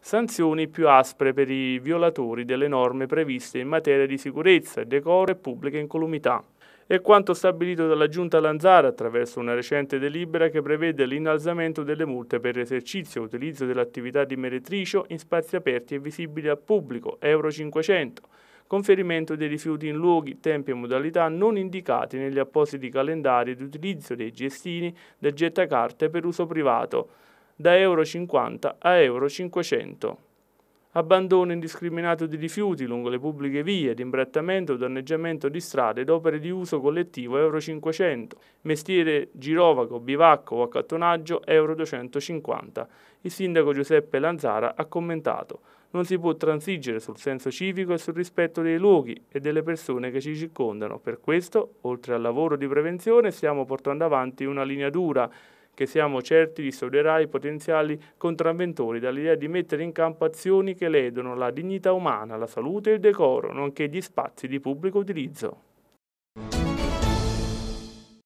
sanzioni più aspre per i violatori delle norme previste in materia di sicurezza, decoro e pubblica incolumità. E quanto stabilito dalla Giunta Lanzara attraverso una recente delibera che prevede l'innalzamento delle multe per esercizio e utilizzo dell'attività di meretricio in spazi aperti e visibili al pubblico, Euro 500, conferimento dei rifiuti in luoghi, tempi e modalità non indicati negli appositi calendari di utilizzo dei gestini del gettacarte per uso privato, da Euro 50 a Euro 500. Abbandono indiscriminato di rifiuti lungo le pubbliche vie, di imbrattamento o danneggiamento di strade ed opere di uso collettivo Euro 500, mestiere girovaco, bivacco o accattonaggio Euro 250. Il sindaco Giuseppe Lanzara ha commentato non si può transigere sul senso civico e sul rispetto dei luoghi e delle persone che ci circondano. Per questo, oltre al lavoro di prevenzione, stiamo portando avanti una linea dura che siamo certi risolverà i potenziali contravventori dall'idea di mettere in campo azioni che ledono la dignità umana, la salute e il decoro, nonché gli spazi di pubblico utilizzo.